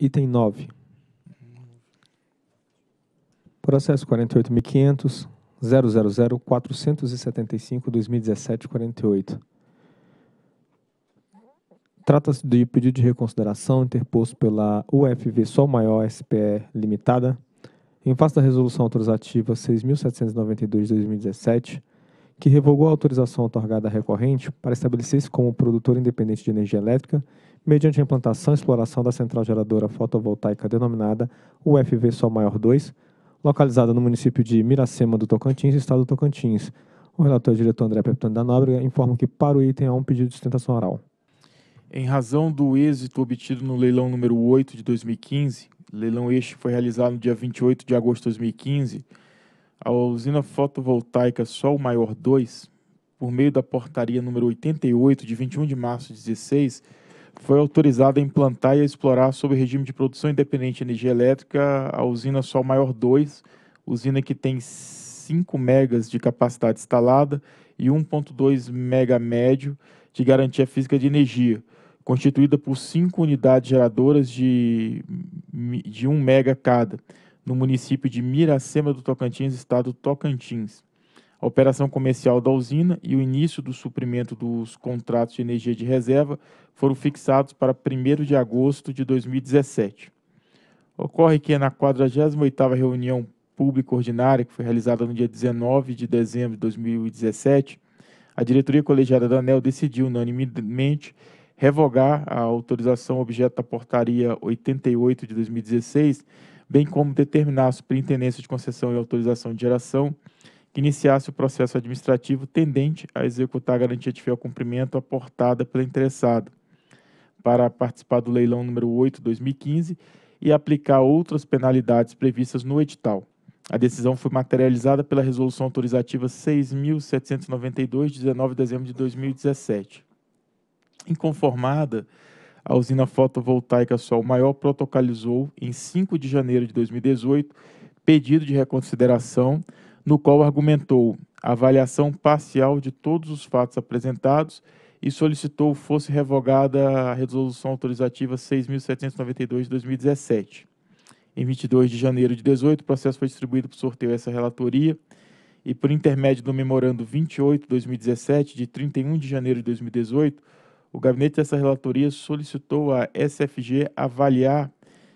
item 9. Processo 48.500.000.475.2017.48. Trata-se de pedido de reconsideração interposto pela UFV Sol Maior SPE Limitada, em face da Resolução Autorizativa 6.792 de 2017, que revogou a autorização otorgada à recorrente para estabelecer-se como produtor independente de energia elétrica mediante a implantação e exploração da central geradora fotovoltaica denominada UFV Sol Maior 2, localizada no município de Miracema do Tocantins, estado do Tocantins. O relator é diretor André Peptano da Nóbrega informa que para o item há um pedido de sustentação oral. Em razão do êxito obtido no leilão número 8 de 2015, leilão este foi realizado no dia 28 de agosto de 2015, a usina fotovoltaica Sol Maior 2, por meio da portaria número 88 de 21 de março de 16, foi autorizada a implantar e a explorar sob regime de produção independente de energia elétrica a usina Sol Maior 2, usina que tem 5 megas de capacidade instalada e 1.2 mega médio de garantia física de energia, constituída por cinco unidades geradoras de, de 1 mega cada no município de Miracema do Tocantins, estado Tocantins. A operação comercial da usina e o início do suprimento dos contratos de energia de reserva foram fixados para 1 de agosto de 2017. Ocorre que na 48ª reunião pública ordinária, que foi realizada no dia 19 de dezembro de 2017, a diretoria colegiada da ANEL decidiu unanimemente revogar a autorização objeto da portaria 88 de 2016, bem como determinar a Superintendência de Concessão e Autorização de Geração que iniciasse o processo administrativo tendente a executar a garantia de fiel cumprimento aportada pela interessada para participar do leilão número 8 2015 e aplicar outras penalidades previstas no edital. A decisão foi materializada pela Resolução Autorizativa 6.792, de 19 de dezembro de 2017. Inconformada, a usina fotovoltaica Sol Maior protocolizou, em 5 de janeiro de 2018, pedido de reconsideração, no qual argumentou a avaliação parcial de todos os fatos apresentados e solicitou fosse revogada a resolução autorizativa 6.792 de 2017. Em 22 de janeiro de 2018, o processo foi distribuído para o sorteio essa relatoria e por intermédio do memorando 28/2017 de 31 de janeiro de 2018, o gabinete dessa relatoria solicitou à SFG avaliar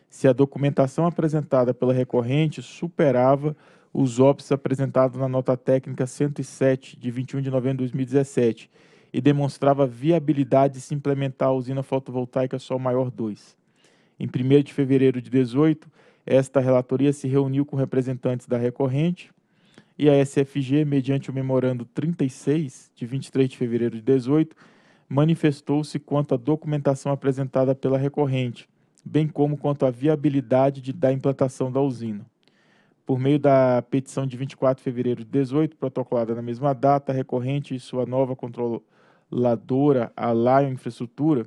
se a documentação apresentada pela recorrente superava os óbitos apresentados na nota técnica 107 de 21 de novembro de 2017 e demonstrava viabilidade de se implementar a usina fotovoltaica Sol Maior 2. Em 1 de fevereiro de 18, esta relatoria se reuniu com representantes da recorrente e a SFG, mediante o memorando 36 de 23 de fevereiro de 18, manifestou-se quanto à documentação apresentada pela recorrente, bem como quanto à viabilidade de, da implantação da usina. Por meio da petição de 24 de fevereiro de 18, protocolada na mesma data, a recorrente e sua nova controladora, a Lion Infraestrutura,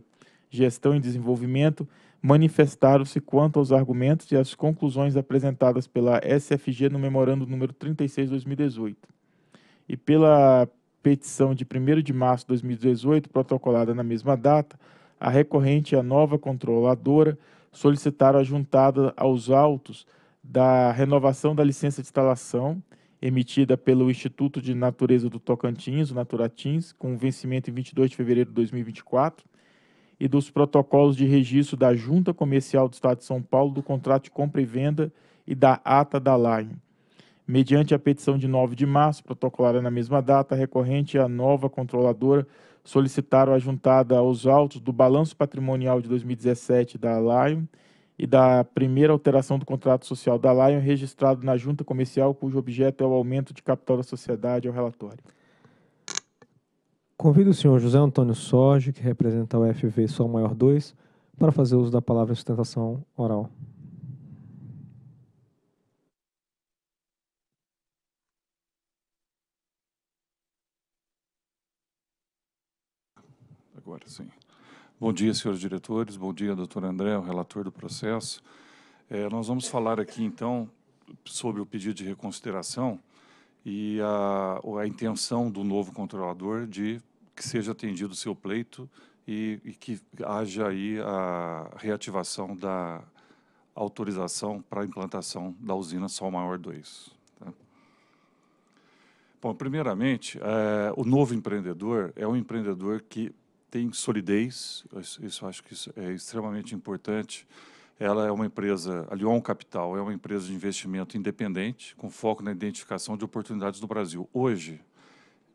Gestão e Desenvolvimento, manifestaram-se quanto aos argumentos e às conclusões apresentadas pela SFG no memorando número 36/2018 e pela petição de 1 de março de 2018, protocolada na mesma data, a recorrente e a nova controladora solicitaram a juntada aos autos da renovação da licença de instalação emitida pelo Instituto de Natureza do Tocantins, o Naturatins, com vencimento em 22 de fevereiro de 2024, e dos protocolos de registro da Junta Comercial do Estado de São Paulo do contrato de compra e venda e da ata da LAIM mediante a petição de 9 de março, protocolada na mesma data, recorrente à nova controladora, solicitaram a juntada aos autos do balanço patrimonial de 2017 da Lion e da primeira alteração do contrato social da Lion registrado na junta comercial, cujo objeto é o aumento de capital da sociedade ao é relatório. Convido o senhor José Antônio Sorge, que representa o FV Sol Maior 2, para fazer uso da palavra em sustentação oral. Sim. Bom dia, senhores diretores. Bom dia, doutor André, o relator do processo. É, nós vamos falar aqui, então, sobre o pedido de reconsideração e a, a intenção do novo controlador de que seja atendido o seu pleito e, e que haja aí a reativação da autorização para a implantação da usina Sol Maior 2. Tá? Bom, primeiramente, é, o novo empreendedor é um empreendedor que tem solidez, isso acho que isso é extremamente importante. Ela é uma empresa, a Lyon Capital é uma empresa de investimento independente, com foco na identificação de oportunidades no Brasil. Hoje,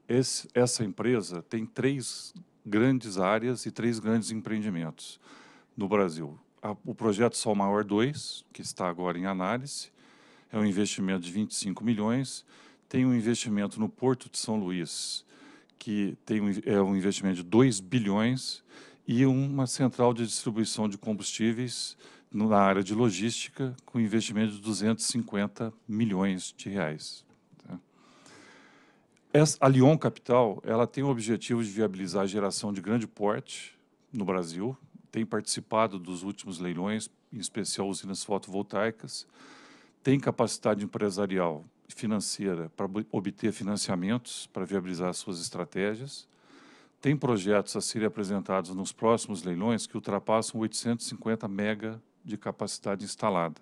esse, essa empresa tem três grandes áreas e três grandes empreendimentos no Brasil. A, o projeto Sol Maior 2, que está agora em análise, é um investimento de 25 milhões. Tem um investimento no Porto de São Luís, que tem um, é, um investimento de 2 bilhões e uma central de distribuição de combustíveis na área de logística com investimento de 250 milhões de reais. Né? a Lyon Capital ela tem o objetivo de viabilizar a geração de grande porte no Brasil, tem participado dos últimos leilões, em especial usinas fotovoltaicas, tem capacidade empresarial financeira para obter financiamentos para viabilizar suas estratégias. Tem projetos a serem apresentados nos próximos leilões que ultrapassam 850 mega de capacidade instalada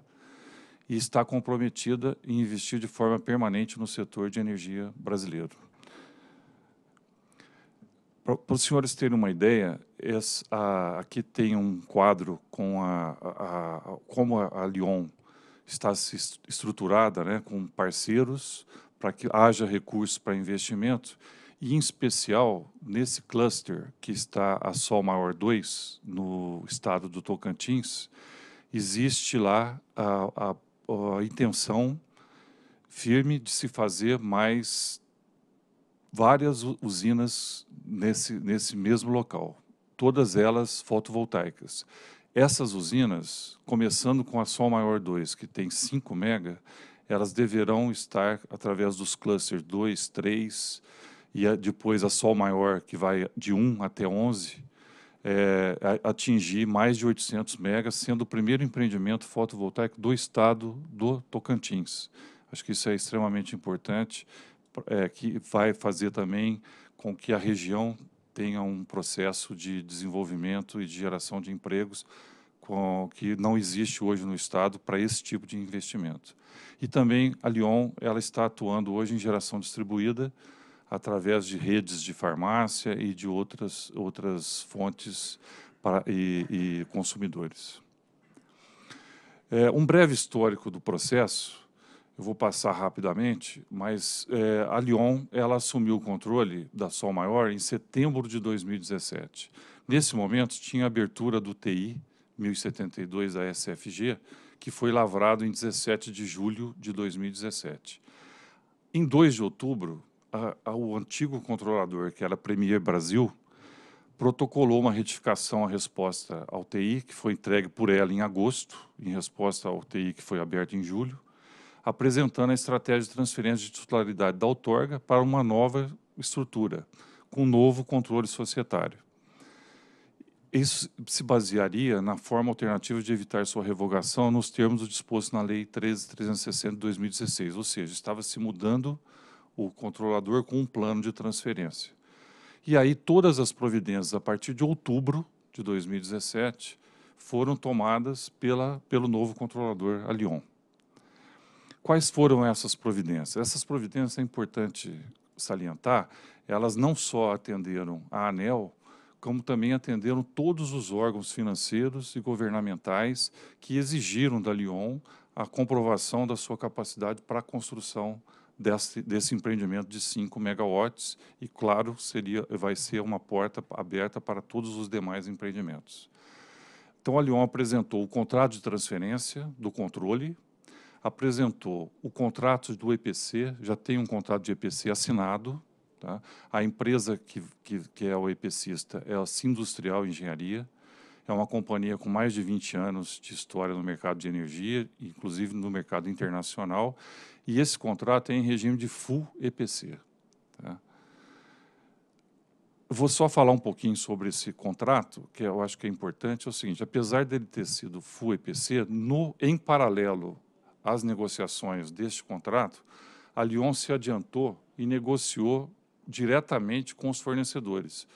e está comprometida em investir de forma permanente no setor de energia brasileiro. Para os senhores terem uma ideia, essa, a, aqui tem um quadro com a, a, a como a Lyon está estruturada né, com parceiros para que haja recurso para investimento, e em especial nesse cluster que está a Sol Maior 2, no estado do Tocantins, existe lá a, a, a intenção firme de se fazer mais várias usinas nesse, nesse mesmo local, todas elas fotovoltaicas. Essas usinas, começando com a Sol Maior 2, que tem 5 mega, elas deverão estar através dos clusters 2, 3 e a, depois a Sol Maior, que vai de 1 até 11, é, atingir mais de 800 megas, sendo o primeiro empreendimento fotovoltaico do estado do Tocantins. Acho que isso é extremamente importante, é, que vai fazer também com que a região tenha um processo de desenvolvimento e de geração de empregos com, que não existe hoje no Estado para esse tipo de investimento. E também a Lyon ela está atuando hoje em geração distribuída através de redes de farmácia e de outras, outras fontes para, e, e consumidores. É, um breve histórico do processo eu vou passar rapidamente, mas é, a Lyon ela assumiu o controle da Sol Maior em setembro de 2017. Nesse momento, tinha a abertura do TI 1072 da SFG, que foi lavrado em 17 de julho de 2017. Em 2 de outubro, a, a, o antigo controlador, que era Premier Brasil, protocolou uma retificação à resposta ao TI, que foi entregue por ela em agosto, em resposta ao TI que foi aberto em julho apresentando a estratégia de transferência de titularidade da outorga para uma nova estrutura, com um novo controle societário. Isso se basearia na forma alternativa de evitar sua revogação nos termos do disposto na Lei 13.360 de 2016, ou seja, estava se mudando o controlador com um plano de transferência. E aí todas as providências a partir de outubro de 2017 foram tomadas pela, pelo novo controlador, a Lyon. Quais foram essas providências? Essas providências, é importante salientar, elas não só atenderam a ANEL, como também atenderam todos os órgãos financeiros e governamentais que exigiram da Lyon a comprovação da sua capacidade para a construção desse, desse empreendimento de 5 megawatts e, claro, seria, vai ser uma porta aberta para todos os demais empreendimentos. Então, a Lyon apresentou o contrato de transferência do controle apresentou o contrato do EPC, já tem um contrato de EPC assinado, tá? a empresa que, que, que é o EPCista é a Industrial Engenharia, é uma companhia com mais de 20 anos de história no mercado de energia, inclusive no mercado internacional, e esse contrato é em regime de full EPC. Tá? Vou só falar um pouquinho sobre esse contrato, que eu acho que é importante, é o seguinte, apesar dele ter sido full EPC, no, em paralelo as negociações deste contrato, a Lyon se adiantou e negociou diretamente com os fornecedores.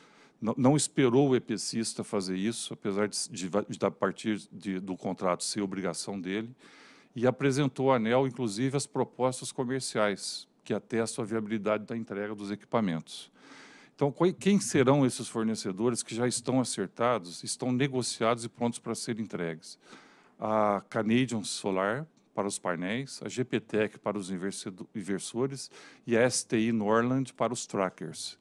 Não, não esperou o EPCista fazer isso, apesar de, de, de a partir de, do contrato ser obrigação dele, e apresentou à ANEL, inclusive, as propostas comerciais que atestam a viabilidade da entrega dos equipamentos. Então, quem serão esses fornecedores que já estão acertados, estão negociados e prontos para serem entregues? A Canadian Solar, para os painéis, a GPTEC para os inversores e a STI Norland para os trackers.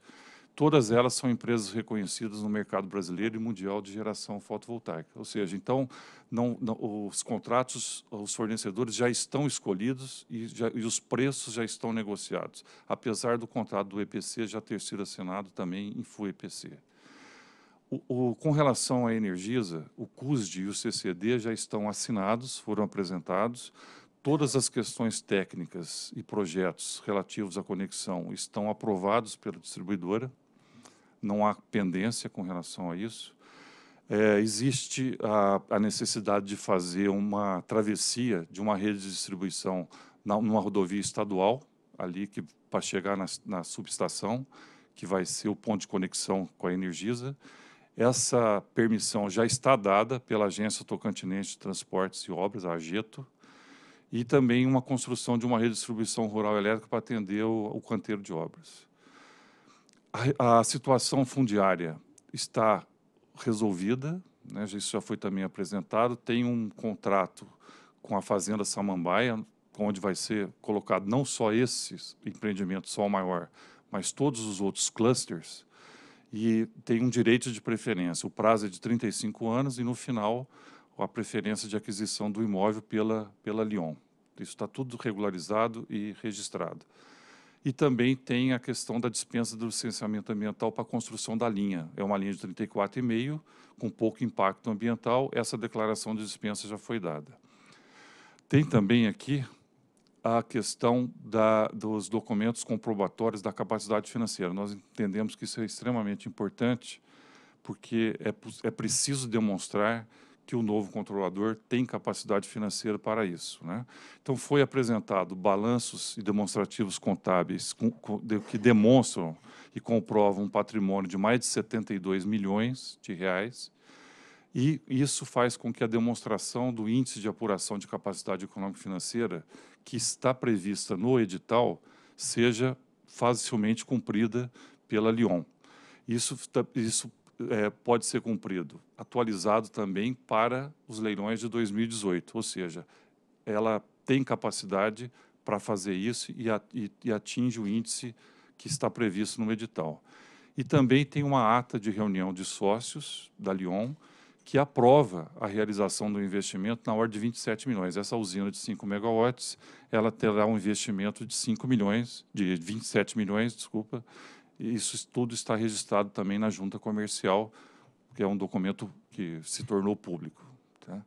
Todas elas são empresas reconhecidas no mercado brasileiro e mundial de geração fotovoltaica. Ou seja, então, não, não, os contratos, os fornecedores já estão escolhidos e, já, e os preços já estão negociados, apesar do contrato do EPC já ter sido assinado também em FUEPC. O, com relação à Energisa, o CUSD e o CCD já estão assinados, foram apresentados. Todas as questões técnicas e projetos relativos à conexão estão aprovados pela distribuidora. Não há pendência com relação a isso. É, existe a, a, necessidade de fazer uma travessia de uma rede de distribuição na, numa rodovia estadual, ali que para chegar na, na subestação, que vai ser o ponto de conexão com a Energisa. Essa permissão já está dada pela Agência Tocantinense de Transportes e Obras, a AGETO, e também uma construção de uma redistribuição rural elétrica para atender o, o canteiro de obras. A, a, situação fundiária está resolvida, né, isso já foi também apresentado, tem um contrato com a Fazenda Samambaia, onde vai ser colocado não só esse empreendimento, só o maior, mas todos os outros clusters, e tem um direito de preferência. O prazo é de 35 anos e, no final, a preferência de aquisição do imóvel pela, pela Lyon. Isso está tudo regularizado e registrado. E também tem a questão da dispensa do licenciamento ambiental para a construção da linha. É uma linha de 34,5, com pouco impacto ambiental. Essa declaração de dispensa já foi dada. Tem também aqui a questão da, dos documentos comprobatórios da capacidade financeira. Nós entendemos que isso é extremamente importante, porque é, é preciso demonstrar que o novo controlador tem capacidade financeira para isso. Né? Então, foi apresentado balanços e demonstrativos contábeis com, com, de, que demonstram e comprovam um patrimônio de mais de 72 milhões de reais, e isso faz com que a demonstração do índice de apuração de capacidade econômica financeira que está prevista no edital seja facilmente cumprida pela Lyon. Isso, tá, isso é, pode ser cumprido, atualizado também para os leilões de 2018, ou seja, ela tem capacidade para fazer isso e, a, e, e atinge o índice que está previsto no edital. E também tem uma ata de reunião de sócios da Lyon, que aprova a realização do investimento na ordem de 27 milhões. Essa usina de 5 megawatts, ela terá um investimento de 5 milhões, de 27 milhões, desculpa. Isso tudo está registrado também na junta comercial, que é um documento que se tornou público. Tá?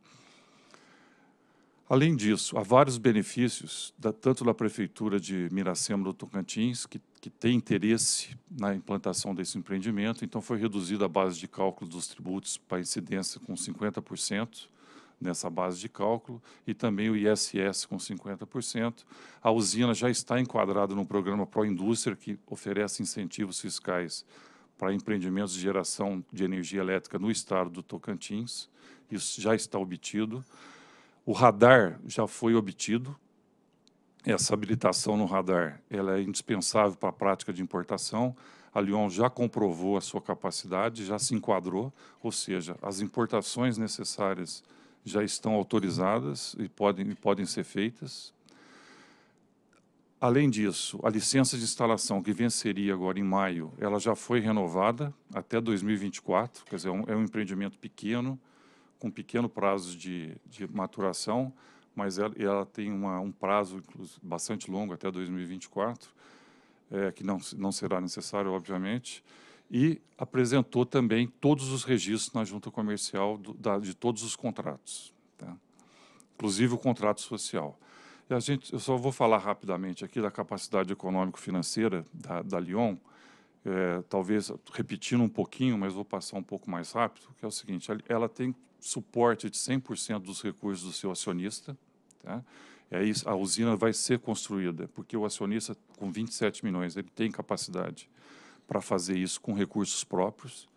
Além disso, há vários benefícios, da, tanto da Prefeitura de Miracema do Tocantins, que, que tem interesse na implantação desse empreendimento, então foi reduzida a base de cálculo dos tributos para incidência com 50% nessa base de cálculo e também o ISS com 50%. A usina já está enquadrada no programa Pró-Indústria, que oferece incentivos fiscais para empreendimentos de geração de energia elétrica no estado do Tocantins. Isso já está obtido. O radar já foi obtido. Essa habilitação no radar ela é indispensável para a prática de importação. A Lyon já comprovou a sua capacidade, já se enquadrou, ou seja, as importações necessárias já estão autorizadas e podem, e podem ser feitas. Além disso, a licença de instalação que venceria agora em maio, ela já foi renovada até 2024, quer dizer, é um, é um empreendimento pequeno, com pequeno prazo de, de maturação, mas ela, ela tem uma, um prazo bastante longo, até 2024, é, que não, não será necessário, obviamente, e apresentou também todos os registros na junta comercial do, da, de todos os contratos, tá? inclusive o contrato social. E a gente, eu só vou falar rapidamente aqui da capacidade econômico-financeira da, da Lyon, é, talvez repetindo um pouquinho, mas vou passar um pouco mais rápido, que é o seguinte, ela tem suporte de 100% dos recursos do seu acionista, tá? E a usina vai ser construída, porque o acionista com 27 milhões, ele tem capacidade para fazer isso com recursos próprios,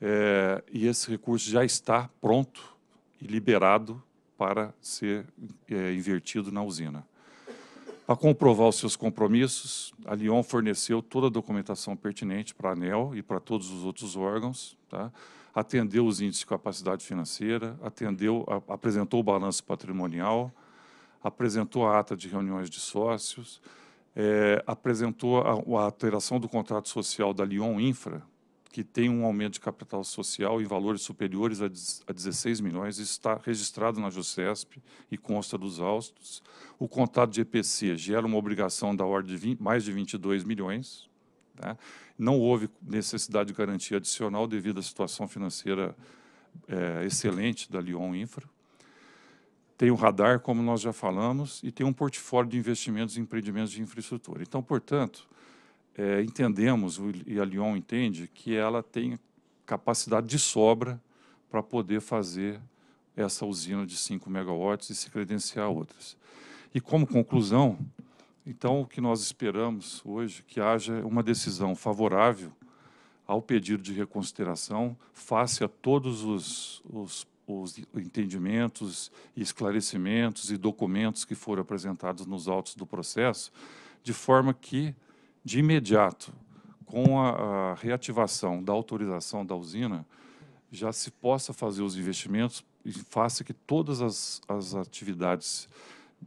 é, e esse recurso já está pronto e liberado para ser é, invertido na usina. Para comprovar os seus compromissos, a Lyon forneceu toda a documentação pertinente para a ANEL e para todos os outros órgãos, tá? atendeu os índices de capacidade financeira, atendeu, a, apresentou o balanço patrimonial, apresentou a ata de reuniões de sócios, é, apresentou a, a, alteração do contrato social da Lyon Infra, que tem um aumento de capital social em valores superiores a, a 16 milhões, isso está registrado na JUCESP e consta dos autos. O contrato de EPC gera uma obrigação da ordem de 20, mais de 22 milhões, Tá? Não houve necessidade de garantia adicional devido à situação financeira é, excelente da Lyon Infra. Tem o radar, como nós já falamos, e tem um portfólio de investimentos em empreendimentos de infraestrutura. Então, portanto, é, entendemos, e a Lyon entende, que ela tem capacidade de sobra para poder fazer essa usina de 5 megawatts e se credenciar outras. E como conclusão, então, o que nós esperamos hoje é que haja uma decisão favorável ao pedido de reconsideração face a todos os, os, os entendimentos, esclarecimentos e documentos que foram apresentados nos autos do processo, de forma que, de imediato, com a, a reativação da autorização da usina, já se possa fazer os investimentos e faça que todas as, as atividades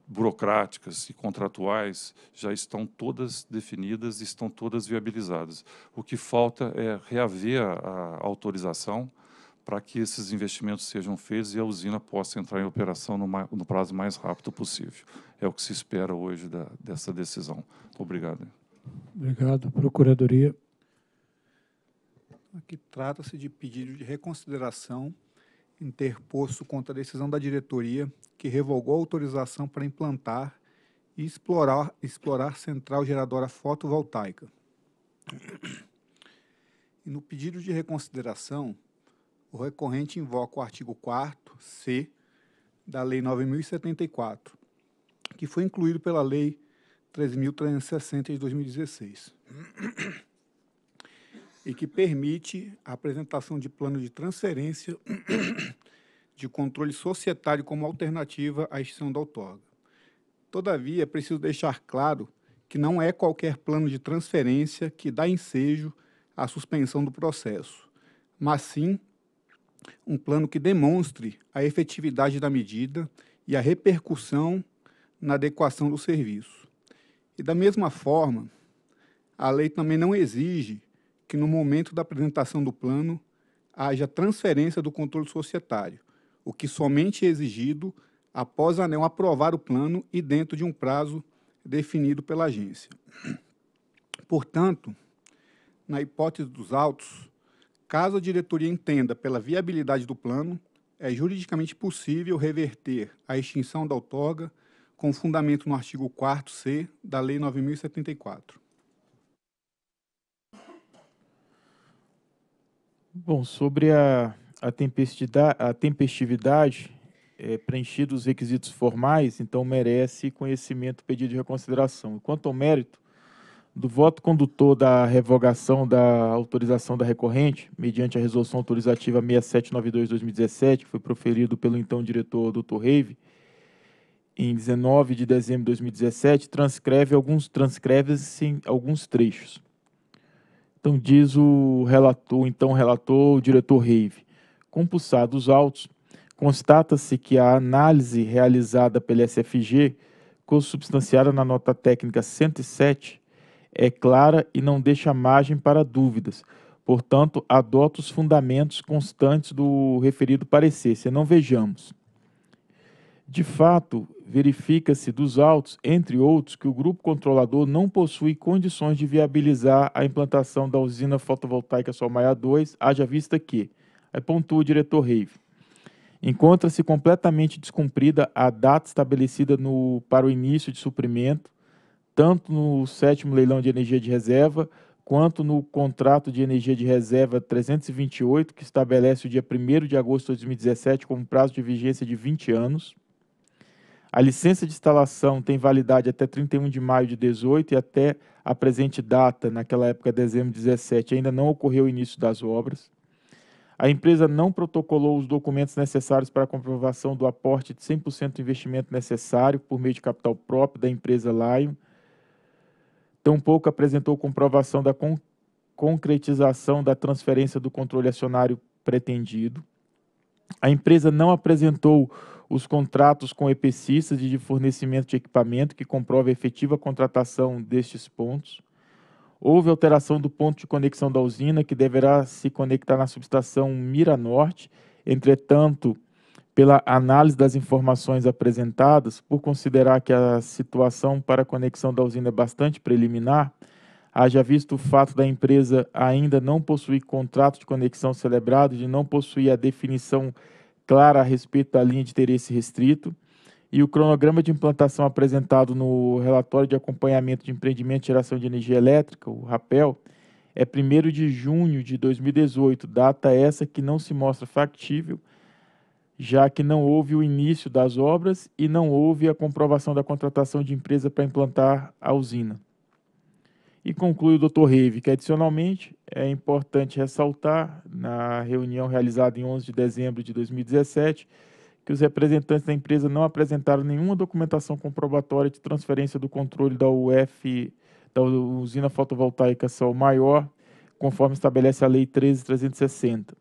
burocráticas e contratuais já estão todas definidas, estão todas viabilizadas. O que falta é reaver a, autorização para que esses investimentos sejam feitos e a usina possa entrar em operação no, no prazo mais rápido possível. É o que se espera hoje da, dessa decisão. Obrigado. Obrigado. Procuradoria. Aqui trata-se de pedido de reconsideração interposto contra a decisão da diretoria, que revogou a autorização para implantar e explorar, explorar central geradora fotovoltaica. E no pedido de reconsideração, o recorrente invoca o artigo 4 C da Lei 9074, que foi incluído pela Lei 3.360 de 2016 e que permite a apresentação de plano de transferência de controle societário como alternativa à extinção da outorga. Todavia, é preciso deixar claro que não é qualquer plano de transferência que dá ensejo à suspensão do processo, mas sim um plano que demonstre a efetividade da medida e a repercussão na adequação do serviço. E da mesma forma, a lei também não exige que no momento da apresentação do plano haja transferência do controle societário, o que somente é exigido após a ANEL aprovar o plano e dentro de um prazo definido pela agência. Portanto, na hipótese dos autos, caso a diretoria entenda pela viabilidade do plano, é juridicamente possível reverter a extinção da outorga com fundamento no artigo 4º C da Lei 9074. Bom, sobre a, a, a tempestividade, é, preenchidos os requisitos formais, então merece conhecimento pedido de reconsideração. Quanto ao mérito do voto condutor da revogação da autorização da recorrente, mediante a resolução autorizativa 6792-2017, que foi proferido pelo então diretor Dr. Reive, em 19 de dezembro de 2017, transcreve alguns, transcreve alguns trechos. Então diz o relator, então relator, o diretor Reive. Compulsados os autos, constata-se que a análise realizada pela SFG, consubstanciada na nota técnica 107, é clara e não deixa margem para dúvidas. Portanto, adota os fundamentos constantes do referido parecer, se não vejamos. De fato, verifica-se dos autos, entre outros, que o grupo controlador não possui condições de viabilizar a implantação da usina fotovoltaica Solmaia 2, haja vista que, aí é, pontua o diretor Reive, encontra-se completamente descumprida a data estabelecida no, para o início de suprimento, tanto no sétimo leilão de energia de reserva, quanto no contrato de energia de reserva 328, que estabelece o dia 1 de agosto de 2017 como prazo de vigência de 20 anos, a licença de instalação tem validade até 31 de maio de 18 e até a presente data, naquela época, dezembro de 17, ainda não ocorreu o início das obras. A empresa não protocolou os documentos necessários para a comprovação do aporte de 100% do investimento necessário por meio de capital próprio da empresa Lion. Tampouco apresentou comprovação da con concretização da transferência do controle acionário pretendido. A empresa não apresentou os contratos com EPCistas e de fornecimento de equipamento que comprova a efetiva contratação destes pontos. Houve alteração do ponto de conexão da usina, que deverá se conectar na subestação Mira Norte. Entretanto, pela análise das informações apresentadas, por considerar que a situação para a conexão da usina é bastante preliminar, haja visto o fato da empresa ainda não possuir contrato de conexão celebrado, de não possuir a definição clara a respeito da linha de interesse restrito e o cronograma de implantação apresentado no relatório de acompanhamento de empreendimento e geração de energia elétrica, o RAPEL, é 1 de junho de 2018, data essa que não se mostra factível, já que não houve o início das obras e não houve a comprovação da contratação de empresa para implantar a usina. E conclui o Dr. Reive que, adicionalmente, é importante ressaltar, na reunião realizada em 11 de dezembro de 2017, que os representantes da empresa não apresentaram nenhuma documentação comprobatória de transferência do controle da UF, da usina fotovoltaica Sol Maior, conforme estabelece a Lei 13360,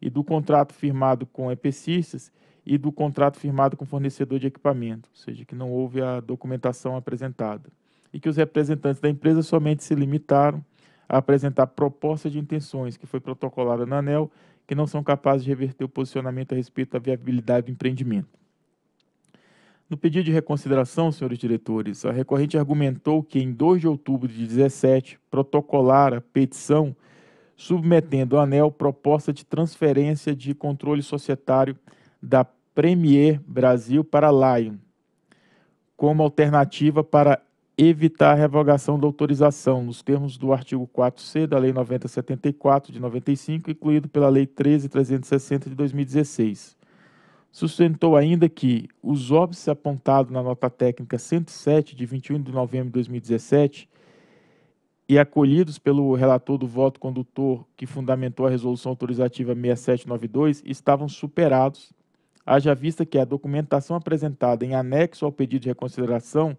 e do contrato firmado com EPCistas e do contrato firmado com fornecedor de equipamento, ou seja, que não houve a documentação apresentada e que os representantes da empresa somente se limitaram a apresentar proposta de intenções que foi protocolada na ANEL, que não são capazes de reverter o posicionamento a respeito da viabilidade do empreendimento. No pedido de reconsideração, senhores diretores, a recorrente argumentou que em 2 de outubro de 2017 protocolara petição submetendo à ANEL proposta de transferência de controle societário da Premier Brasil para Lion, como alternativa para evitar a revogação da autorização, nos termos do artigo 4C da Lei 9074 de 95, incluído pela Lei 13360 de 2016. Sustentou ainda que os óbvios apontados na nota técnica 107 de 21 de novembro de 2017 e acolhidos pelo relator do voto condutor que fundamentou a resolução autorizativa 6792 estavam superados, haja vista que a documentação apresentada em anexo ao pedido de reconsideração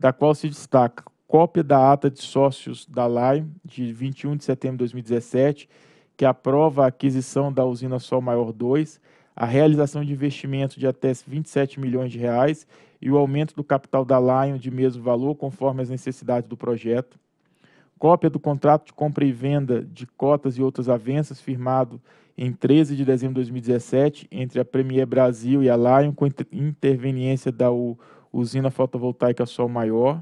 da qual se destaca cópia da ata de sócios da LAI, de 21 de setembro de 2017, que aprova a aquisição da usina Sol Maior 2, a realização de investimentos de até 27 milhões de reais e o aumento do capital da Lion de mesmo valor, conforme as necessidades do projeto. Cópia do contrato de compra e venda de cotas e outras avanças firmado em 13 de dezembro de 2017 entre a Premier Brasil e a Lion, com interveniência da U usina fotovoltaica Sol Maior,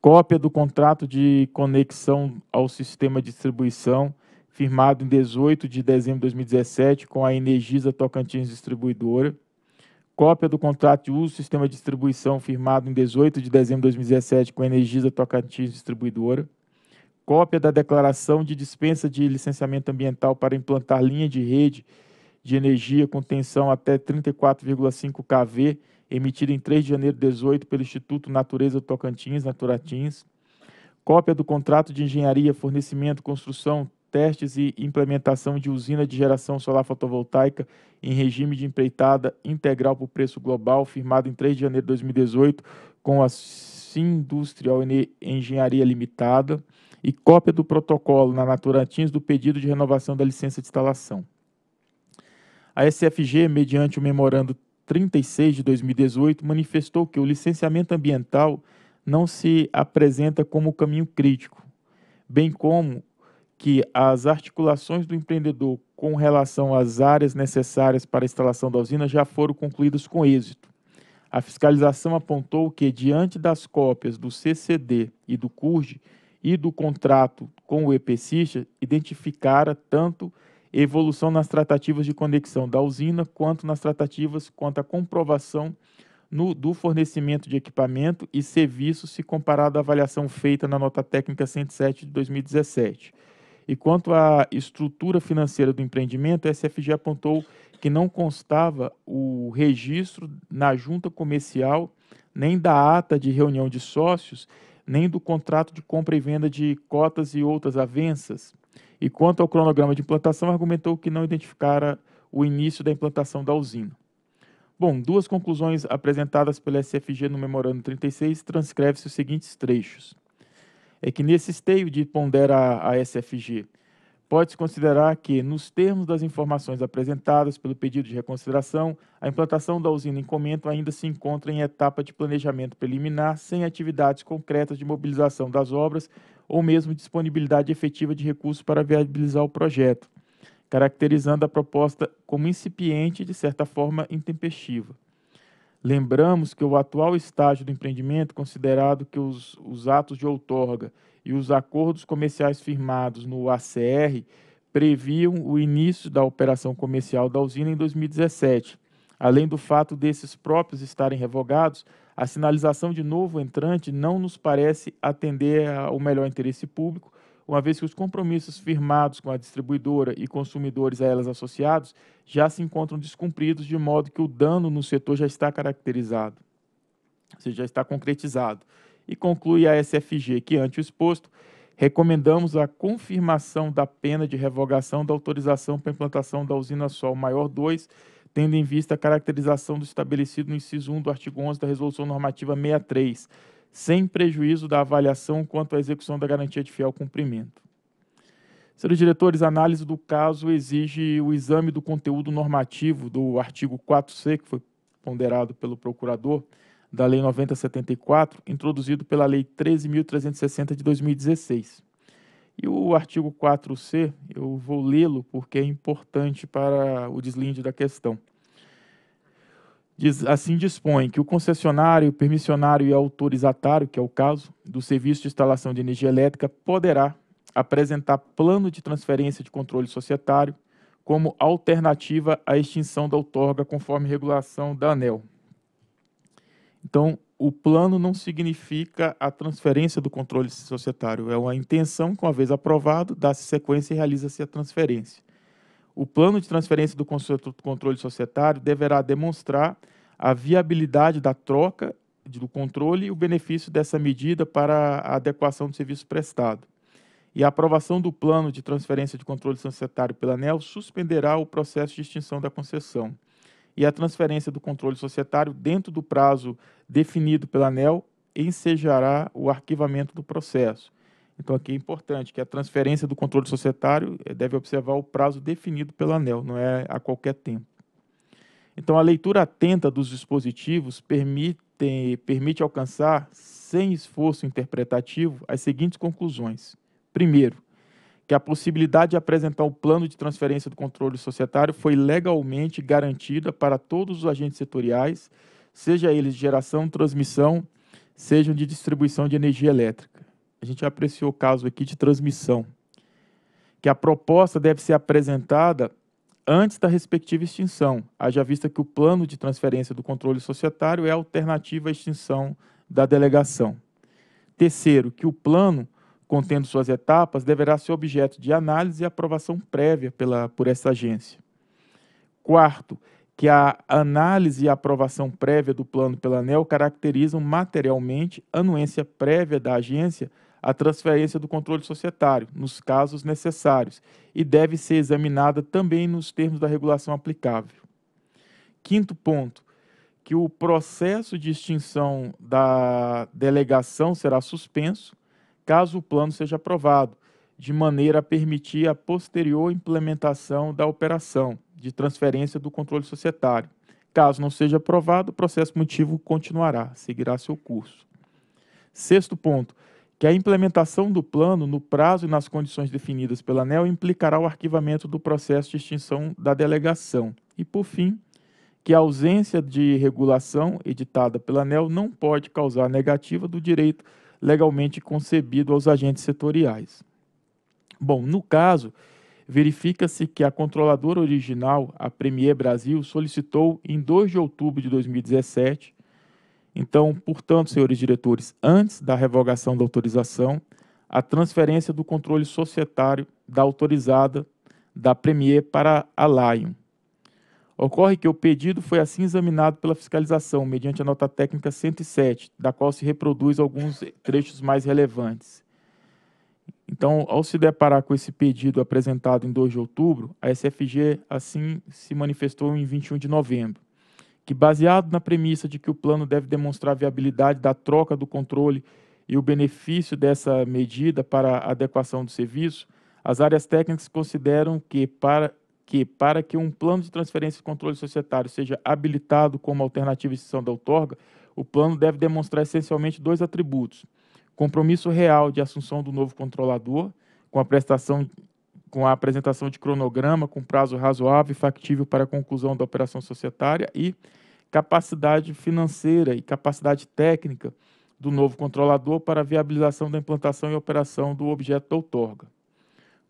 cópia do contrato de conexão ao sistema de distribuição, firmado em 18 de dezembro de 2017 com a Energisa Tocantins Distribuidora, cópia do contrato de uso do sistema de distribuição firmado em 18 de dezembro de 2017 com a Energisa Tocantins Distribuidora, cópia da declaração de dispensa de licenciamento ambiental para implantar linha de rede de energia com tensão até 34,5 kV emitida em 3 de janeiro de 2018 pelo Instituto Natureza Tocantins, Naturatins, cópia do contrato de engenharia, fornecimento, construção, testes e implementação de usina de geração solar fotovoltaica em regime de empreitada integral por preço global, firmado em 3 de janeiro de 2018 com a Sindustrial Engenharia Limitada, e cópia do protocolo na Naturatins do pedido de renovação da licença de instalação. A SFG, mediante o memorando 36 de 2018, manifestou que o licenciamento ambiental não se apresenta como caminho crítico, bem como que as articulações do empreendedor com relação às áreas necessárias para a instalação da usina já foram concluídas com êxito. A fiscalização apontou que, diante das cópias do CCD e do CURD e do contrato com o EPCista, identificara tanto evolução nas tratativas de conexão da usina, quanto nas tratativas quanto à comprovação no, do fornecimento de equipamento e serviço se comparado à avaliação feita na nota técnica 107 de 2017. E quanto à estrutura financeira do empreendimento, a SFG apontou que não constava o registro na junta comercial, nem da ata de reunião de sócios, nem do contrato de compra e venda de cotas e outras avenças e quanto ao cronograma de implantação, argumentou que não identificara o início da implantação da usina. Bom, duas conclusões apresentadas pela SFG no Memorando 36 transcreve-se os seguintes trechos. É que nesse esteio de ponderar a SFG Pode-se considerar que, nos termos das informações apresentadas pelo pedido de reconsideração, a implantação da usina em Comento ainda se encontra em etapa de planejamento preliminar, sem atividades concretas de mobilização das obras ou mesmo disponibilidade efetiva de recursos para viabilizar o projeto, caracterizando a proposta como incipiente e, de certa forma, intempestiva. Lembramos que o atual estágio do empreendimento, considerado que os, os atos de outorga e os acordos comerciais firmados no ACR previam o início da operação comercial da usina em 2017. Além do fato desses próprios estarem revogados, a sinalização de novo entrante não nos parece atender ao melhor interesse público, uma vez que os compromissos firmados com a distribuidora e consumidores a elas associados já se encontram descumpridos, de modo que o dano no setor já está caracterizado, ou seja, já está concretizado e conclui a SFG que, ante o exposto, recomendamos a confirmação da pena de revogação da autorização para implantação da usina Sol Maior 2, tendo em vista a caracterização do estabelecido no inciso 1 do artigo 11 da Resolução Normativa 63, sem prejuízo da avaliação quanto à execução da garantia de fiel cumprimento. Senhores diretores, a análise do caso exige o exame do conteúdo normativo do artigo 4C, que foi ponderado pelo procurador, da Lei 9074, introduzido pela Lei 13.360 de 2016. E o artigo 4C, eu vou lê-lo porque é importante para o deslinde da questão. Diz, assim dispõe que o concessionário, permissionário e autorizatário, que é o caso, do serviço de instalação de energia elétrica, poderá apresentar plano de transferência de controle societário como alternativa à extinção da outorga conforme regulação da ANEL, então, o plano não significa a transferência do controle societário, é uma intenção que, uma vez aprovado, dá-se sequência e realiza-se a transferência. O plano de transferência do controle societário deverá demonstrar a viabilidade da troca do controle e o benefício dessa medida para a adequação do serviço prestado. E a aprovação do plano de transferência de controle societário pela ANEL suspenderá o processo de extinção da concessão e a transferência do controle societário dentro do prazo definido pela ANEL ensejará o arquivamento do processo. Então, aqui é importante que a transferência do controle societário eh, deve observar o prazo definido pela ANEL, não é a qualquer tempo. Então, a leitura atenta dos dispositivos permite, permite alcançar, sem esforço interpretativo, as seguintes conclusões. Primeiro, que a possibilidade de apresentar o plano de transferência do controle societário foi legalmente garantida para todos os agentes setoriais, seja eles de geração, transmissão, sejam de distribuição de energia elétrica. A gente apreciou o caso aqui de transmissão, que a proposta deve ser apresentada antes da respectiva extinção, haja vista que o plano de transferência do controle societário é alternativa à extinção da delegação. Terceiro, que o plano contendo suas etapas, deverá ser objeto de análise e aprovação prévia pela, por essa agência. Quarto, que a análise e aprovação prévia do plano pela ANEL caracterizam materialmente anuência prévia da agência à transferência do controle societário, nos casos necessários, e deve ser examinada também nos termos da regulação aplicável. Quinto ponto, que o processo de extinção da delegação será suspenso caso o plano seja aprovado, de maneira a permitir a posterior implementação da operação de transferência do controle societário. Caso não seja aprovado, o processo motivo continuará, seguirá seu curso. Sexto ponto, que a implementação do plano no prazo e nas condições definidas pela ANEL implicará o arquivamento do processo de extinção da delegação. E, por fim, que a ausência de regulação editada pela ANEL não pode causar negativa do direito legalmente concebido aos agentes setoriais. Bom, no caso, verifica-se que a controladora original, a Premier Brasil, solicitou em 2 de outubro de 2017. Então, portanto, senhores diretores, antes da revogação da autorização, a transferência do controle societário da autorizada da Premier para a Lion. Ocorre que o pedido foi assim examinado pela fiscalização, mediante a nota técnica 107, da qual se reproduz alguns trechos mais relevantes. Então, ao se deparar com esse pedido apresentado em 2 de outubro, a SFG assim se manifestou em 21 de novembro, que baseado na premissa de que o plano deve demonstrar a viabilidade da troca do controle e o benefício dessa medida para a adequação do serviço, as áreas técnicas consideram que para que, para que um plano de transferência e controle societário seja habilitado como alternativa à extinção da outorga, o plano deve demonstrar essencialmente dois atributos: compromisso real de assunção do novo controlador, com a prestação com a apresentação de cronograma com prazo razoável e factível para a conclusão da operação societária e capacidade financeira e capacidade técnica do novo controlador para a viabilização da implantação e operação do objeto da outorga.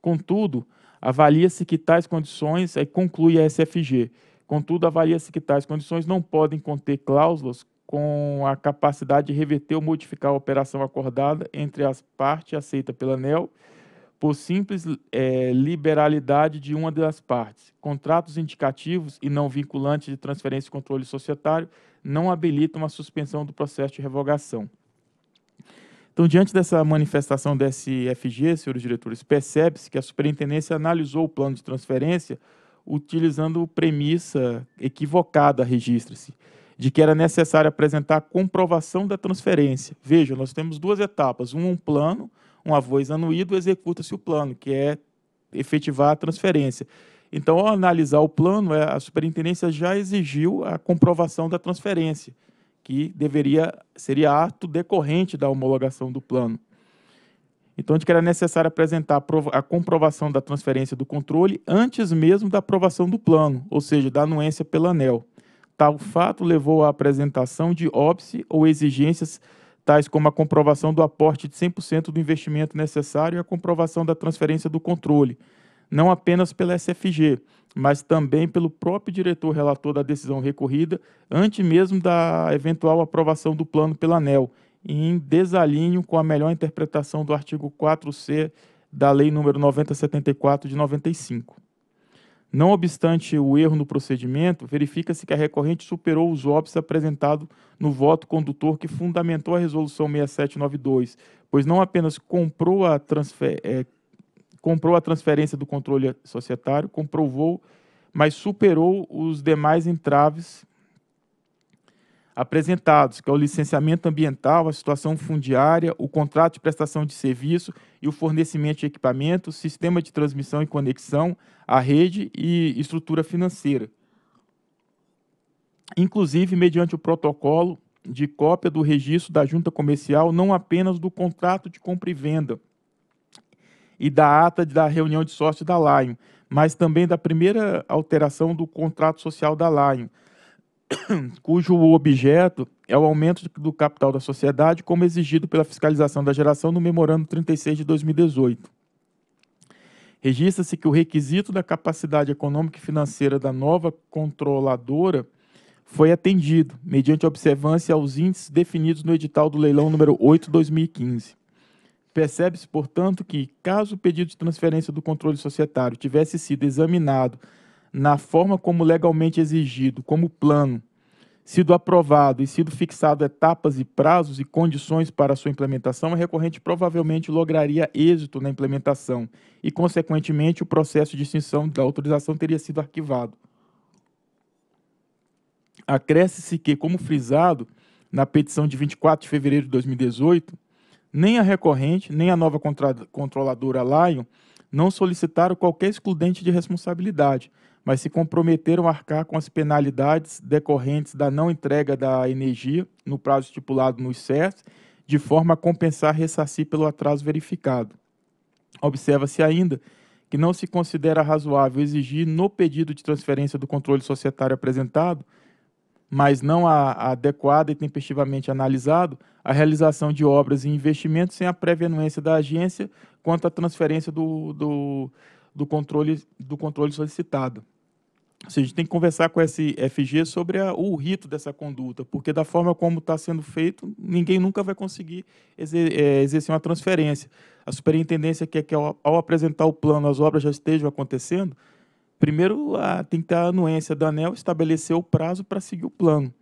Contudo, Avalia-se que tais condições, aí conclui a SFG. Contudo, avalia-se que tais condições não podem conter cláusulas com a capacidade de reverter ou modificar a operação acordada entre as partes aceita pela ANEL por simples é, liberalidade de uma das partes. Contratos indicativos e não vinculantes de transferência e controle societário não habilitam a suspensão do processo de revogação. Então, diante dessa manifestação do SFG, senhores diretores, percebe-se que a superintendência analisou o plano de transferência utilizando premissa equivocada, registra-se, de que era necessário apresentar comprovação da transferência. Veja, nós temos duas etapas, um, um plano, um avós anuído, executa-se o plano, que é efetivar a transferência. Então, ao analisar o plano, é, a superintendência já exigiu a comprovação da transferência que deveria seria ato decorrente da homologação do plano. Então, de que era necessário apresentar a comprovação da transferência do controle antes mesmo da aprovação do plano, ou seja, da anuência pela ANEL. Tal fato levou à apresentação de óbice ou exigências tais como a comprovação do aporte de 100% do investimento necessário e a comprovação da transferência do controle, não apenas pela SFG, mas também pelo próprio diretor relator da decisão recorrida, antes mesmo da eventual aprovação do plano pela ANEL, em desalinho com a melhor interpretação do artigo 4C da Lei nº 9074 de 95. Não obstante o erro no procedimento, verifica-se que a recorrente superou os óbices apresentados no voto condutor que fundamentou a Resolução 6792, pois não apenas comprou a transfer, é, comprou a transferência do controle societário, comprovou, mas superou os demais entraves apresentados, que é o licenciamento ambiental, a situação fundiária, o contrato de prestação de serviço e o fornecimento de equipamento, sistema de transmissão e conexão, a rede e estrutura financeira. Inclusive, mediante o protocolo de cópia do registro da junta comercial, não apenas do contrato de compra e venda, e da ata da reunião de sócio da Lion, mas também da primeira alteração do contrato social da Lion, cujo objeto é o aumento do capital da sociedade, como exigido pela fiscalização da geração no Memorando 36 de 2018. Registra-se que o requisito da capacidade econômica e financeira da nova controladora foi atendido, mediante observância aos índices definidos no edital do leilão número 8-2015. Percebe-se, portanto, que, caso o pedido de transferência do controle societário tivesse sido examinado na forma como legalmente exigido, como plano, sido aprovado e sido fixado etapas e prazos e condições para sua implementação, a recorrente provavelmente lograria êxito na implementação e, consequentemente, o processo de extinção da autorização teria sido arquivado. Acresce-se que, como frisado na petição de 24 de fevereiro de 2018, nem a recorrente, nem a nova controladora Lion não solicitaram qualquer excludente de responsabilidade, mas se comprometeram a arcar com as penalidades decorrentes da não entrega da energia no prazo estipulado nos CERS, de forma a compensar ressarcir pelo atraso verificado. Observa-se ainda que não se considera razoável exigir, no pedido de transferência do controle societário apresentado, mas não a, a adequada e tempestivamente analisado, a realização de obras e investimentos sem a prévia anuência da agência quanto à transferência do, do, do, controle, do controle solicitado. Ou seja, a gente tem que conversar com a SFG sobre a, o rito dessa conduta, porque da forma como está sendo feito, ninguém nunca vai conseguir exer, é, exercer uma transferência. A superintendência quer que, ao, ao apresentar o plano, as obras já estejam acontecendo, Primeiro, a, tem que ter a anuência da ANEL estabelecer o prazo para seguir o plano.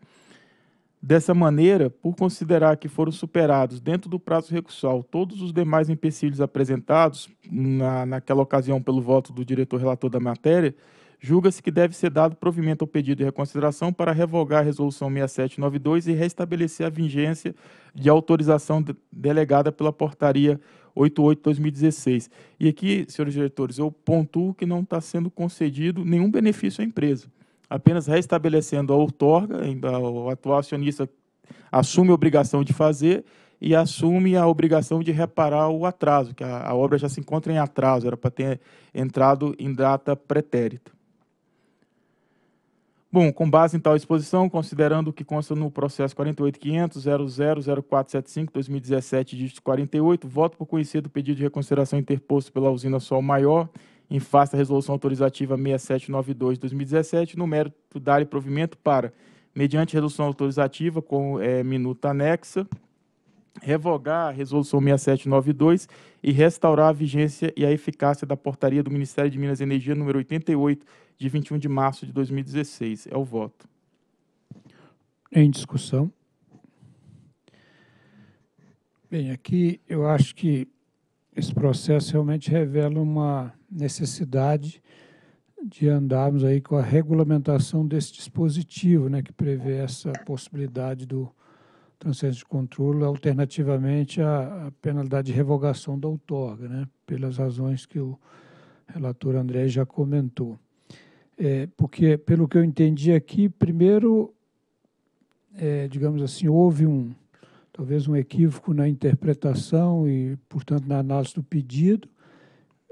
Dessa maneira, por considerar que foram superados dentro do prazo recursal todos os demais empecilhos apresentados, na, naquela ocasião pelo voto do diretor relator da matéria, julga-se que deve ser dado provimento ao pedido de reconsideração para revogar a Resolução 6792 e restabelecer a vigência de autorização delegada pela Portaria 88-2016. E aqui, senhores diretores, eu pontuo que não está sendo concedido nenhum benefício à empresa, apenas restabelecendo a outorga, o atual acionista assume a obrigação de fazer e assume a obrigação de reparar o atraso, que a, a obra já se encontra em atraso, era para ter entrado em data pretérita. Bom, com base em tal exposição, considerando o que consta no processo 48.500.000475-2017, dígito 48, voto por conhecer do pedido de reconsideração interposto pela usina Sol Maior, em face da resolução autorizativa 6792-2017, no mérito dar provimento para, mediante resolução autorizativa com é, minuta anexa, revogar a Resolução 6792 e restaurar a vigência e a eficácia da portaria do Ministério de Minas e Energia número 88, de 21 de março de 2016. É o voto. Em discussão. Bem, aqui eu acho que esse processo realmente revela uma necessidade de andarmos aí com a regulamentação desse dispositivo, né, que prevê essa possibilidade do transferência de controle, alternativamente à, penalidade de revogação da outorga, né, pelas razões que o relator André já comentou. É, porque, pelo que eu entendi aqui, primeiro, é, digamos assim, houve um, talvez um equívoco na interpretação e, portanto, na análise do pedido.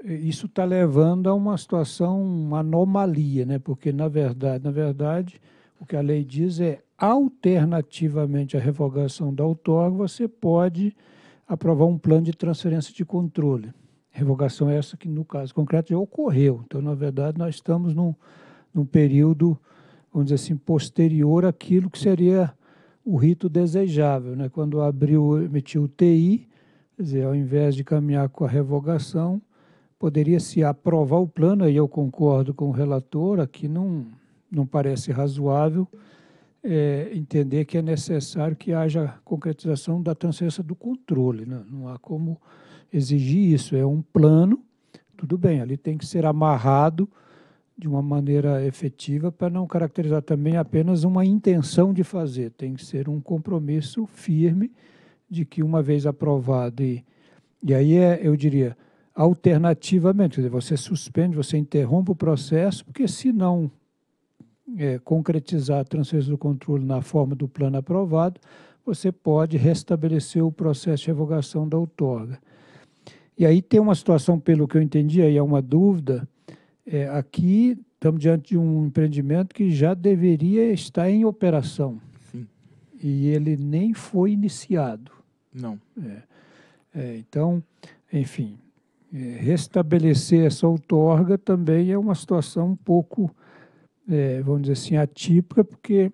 Isso está levando a uma situação, uma anomalia, né? porque, na verdade, na verdade, o que a lei diz é alternativamente à revogação da outorga, você pode aprovar um plano de transferência de controle. Revogação é essa que, no caso concreto, já ocorreu. Então, na verdade, nós estamos num, num período, vamos dizer assim, posterior àquilo que seria o rito desejável. Né? Quando abriu, emitiu o TI, quer dizer, ao invés de caminhar com a revogação, poderia se aprovar o plano, aí eu concordo com o relator, aqui não, não parece razoável, é, entender que é necessário que haja concretização da transferência do controle. Né? Não há como exigir isso. É um plano, tudo bem, ali tem que ser amarrado de uma maneira efetiva para não caracterizar também apenas uma intenção de fazer. Tem que ser um compromisso firme de que uma vez aprovado e, e aí é, eu diria, alternativamente, quer dizer, você suspende, você interrompe o processo, porque se não é, concretizar a transferência do controle na forma do plano aprovado, você pode restabelecer o processo de revogação da outorga. E aí tem uma situação, pelo que eu entendi, aí é uma dúvida, é, aqui estamos diante de um empreendimento que já deveria estar em operação. Sim. E ele nem foi iniciado. Não. É, é, então, enfim, é, restabelecer essa outorga também é uma situação um pouco é, vamos dizer assim, atípica, porque,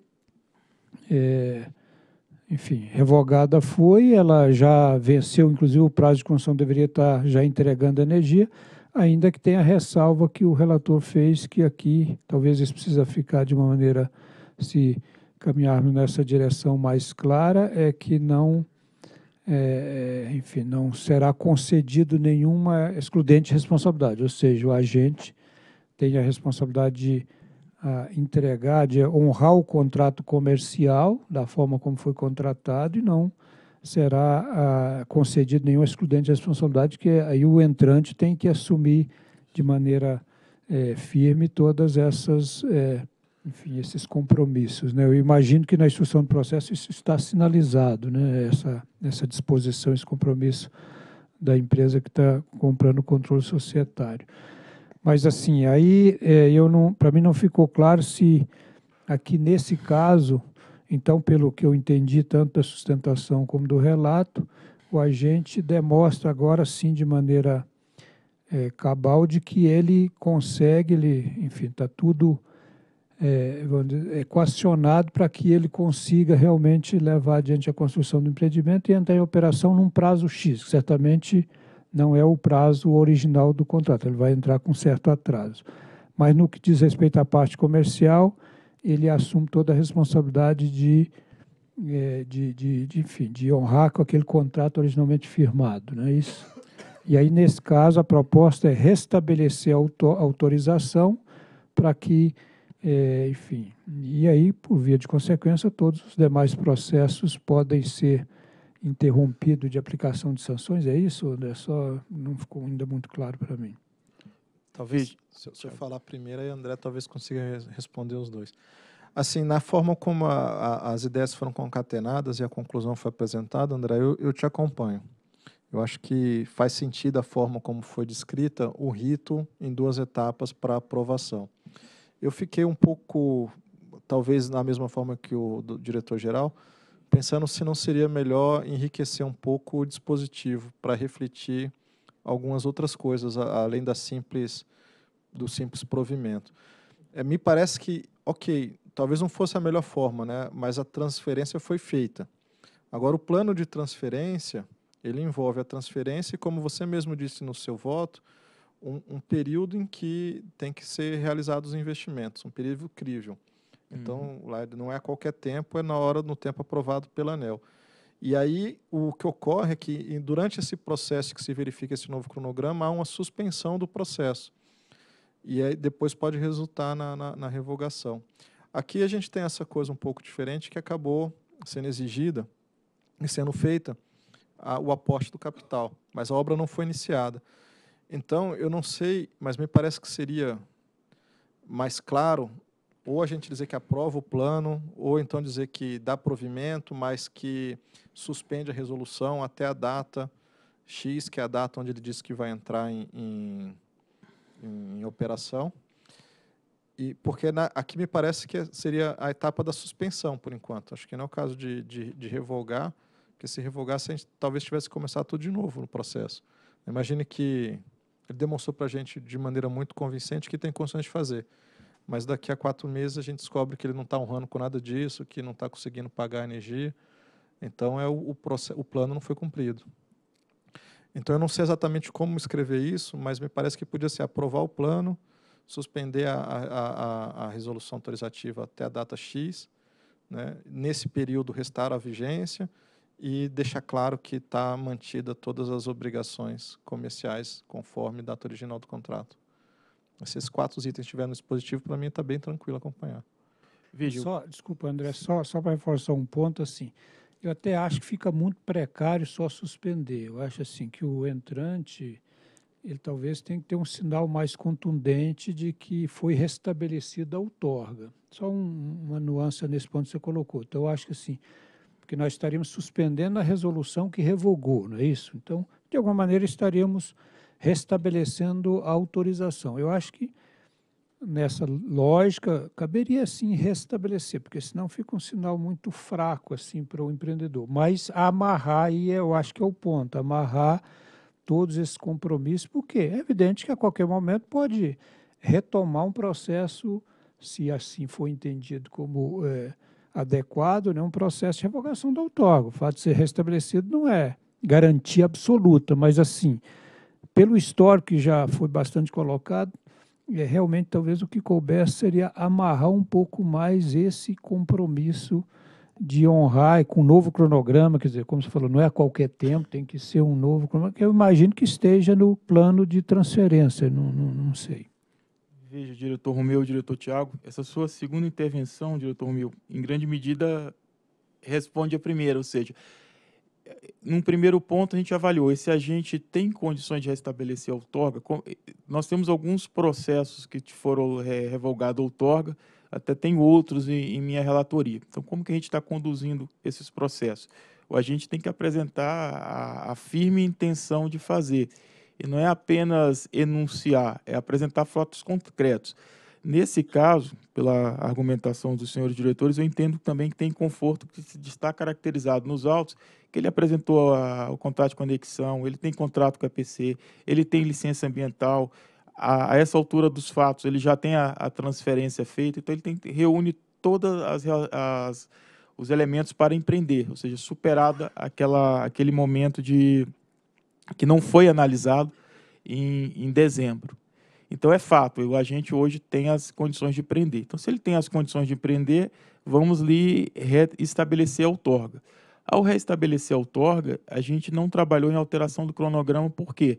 é, enfim, revogada foi, ela já venceu, inclusive o prazo de construção deveria estar já entregando energia, ainda que tenha a ressalva que o relator fez, que aqui talvez isso precisa ficar de uma maneira, se caminharmos nessa direção mais clara, é que não. É, é enfim, não será concedido nenhuma excludente responsabilidade, ou seja, o agente tem a responsabilidade de a entregar, de honrar o contrato comercial da forma como foi contratado e não será ah, concedido nenhum excludente de responsabilidade, que aí o entrante tem que assumir de maneira eh, firme todas essas, eh, enfim, esses compromissos. Né? Eu imagino que na instrução do processo isso está sinalizado, né? essa, essa disposição, esse compromisso da empresa que está comprando o controle societário. Mas assim, aí é, eu não, para mim não ficou claro se aqui nesse caso, então pelo que eu entendi tanto da sustentação como do relato, o agente demonstra agora sim de maneira é, cabal de que ele consegue, ele, enfim, está tudo é, dizer, equacionado para que ele consiga realmente levar adiante a construção do empreendimento e entrar em operação num prazo X, certamente não é o prazo original do contrato, ele vai entrar com certo atraso. Mas no que diz respeito à parte comercial, ele assume toda a responsabilidade de, é, de, de, de, enfim, de honrar com aquele contrato originalmente firmado. Né? Isso. E aí, nesse caso, a proposta é restabelecer a autorização para que, é, enfim, e aí, por via de consequência, todos os demais processos podem ser interrompido de aplicação de sanções, é isso, André? Só não ficou ainda muito claro para mim. Talvez, se eu, se eu falar primeiro, aí André talvez consiga responder os dois. Assim, na forma como a, a, as ideias foram concatenadas e a conclusão foi apresentada, André, eu, eu te acompanho. Eu acho que faz sentido a forma como foi descrita o rito em duas etapas para aprovação. Eu fiquei um pouco, talvez na mesma forma que o diretor-geral, pensando se não seria melhor enriquecer um pouco o dispositivo para refletir algumas outras coisas além da simples do simples provimento. É, me parece que, ok, talvez não fosse a melhor forma, né? Mas a transferência foi feita. Agora o plano de transferência ele envolve a transferência e, como você mesmo disse no seu voto, um, um período em que tem que ser realizados os investimentos, um período crível. Então, uhum. lá não é a qualquer tempo, é na hora, no tempo aprovado pelo ANEL. E aí, o que ocorre é que, durante esse processo que se verifica esse novo cronograma, há uma suspensão do processo. E aí, depois pode resultar na, na, na revogação. Aqui a gente tem essa coisa um pouco diferente que acabou sendo exigida e sendo feita a, o aporte do capital, mas a obra não foi iniciada. Então, eu não sei, mas me parece que seria mais claro ou a gente dizer que aprova o plano, ou então dizer que dá provimento, mas que suspende a resolução até a data X, que é a data onde ele disse que vai entrar em, em, em operação. E porque na, aqui me parece que seria a etapa da suspensão, por enquanto. Acho que não é o caso de, de, de revogar, porque se revogasse, a gente talvez tivesse que começar tudo de novo no processo. Imagine que ele demonstrou para a gente de maneira muito convincente que tem condições de fazer mas daqui a quatro meses a gente descobre que ele não está honrando com nada disso, que não está conseguindo pagar a energia. Então, é o, o, o plano não foi cumprido. Então, eu não sei exatamente como escrever isso, mas me parece que podia ser aprovar o plano, suspender a, a, a, a resolução autorizativa até a data X, né? nesse período restar a vigência e deixar claro que está mantida todas as obrigações comerciais conforme data original do contrato. Se esses quatro itens estiverem no dispositivo, para mim está bem tranquilo acompanhar. Vídeo. Só, desculpa, André, só, só para reforçar um ponto, assim, eu até acho que fica muito precário só suspender. Eu acho assim que o entrante, ele talvez tenha que ter um sinal mais contundente de que foi restabelecida a outorga. Só um, uma nuance nesse ponto que você colocou. Então, eu acho que assim, porque nós estaríamos suspendendo a resolução que revogou, não é isso? Então, de alguma maneira, estaríamos restabelecendo a autorização. Eu acho que nessa lógica caberia sim restabelecer, porque senão fica um sinal muito fraco assim para o empreendedor. Mas amarrar aí eu acho que é o ponto, amarrar todos esses compromissos, porque é evidente que a qualquer momento pode retomar um processo, se assim for entendido como é, adequado, né, um processo de revogação do autógrafo. O fato de ser restabelecido não é garantia absoluta, mas assim, pelo histórico que já foi bastante colocado, é, realmente talvez o que coubesse seria amarrar um pouco mais esse compromisso de honrar com um novo cronograma, quer dizer, como você falou, não é a qualquer tempo, tem que ser um novo cronograma, que eu imagino que esteja no plano de transferência, não, não, não sei. Veja, diretor Romeu, diretor Tiago, essa sua segunda intervenção, diretor Romeu, em grande medida responde à primeira, ou seja, num primeiro ponto, a gente avaliou se a gente tem condições de restabelecer a outorga. Eh, nós temos alguns processos que foram é, eh, revogados a outorga, até tem outros em, em, minha relatoria. Então, como que a gente está conduzindo esses processos? Ou a gente tem que apresentar a, a firme intenção de fazer. E não é apenas enunciar, é apresentar fatos concretos. Nesse caso, pela argumentação dos senhores diretores, eu entendo também que tem conforto que está caracterizado nos autos, que ele apresentou a, o contrato de conexão, ele tem contrato com a PC, ele tem licença ambiental, a, a essa altura dos fatos ele já tem a, a transferência feita, então ele tem, reúne todos os elementos para empreender, ou seja, superada aquela, aquele momento de que não foi analisado em, em dezembro. Então é fato, o agente hoje tem as condições de prender. Então, se ele tem as condições de prender, vamos lhe estabelecer a outorga. Ao reestabelecer a outorga, a gente não trabalhou em alteração do cronograma, por quê?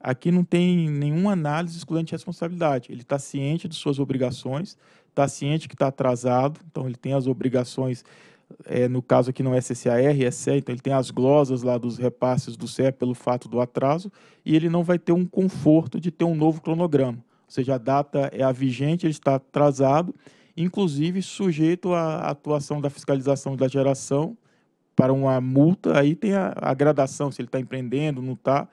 Aqui não tem nenhuma análise excludente de responsabilidade. Ele está ciente de suas obrigações, está ciente que está atrasado, então ele tem as obrigações é, no caso aqui não é CCAR, é CE, então ele tem as glosas lá dos repasses do CE pelo fato do atraso, e ele não vai ter um conforto de ter um novo cronograma. Ou seja, a data é a vigente, ele está atrasado, inclusive sujeito à atuação da fiscalização da geração para uma multa, aí tem a, a gradação, se ele está empreendendo, não está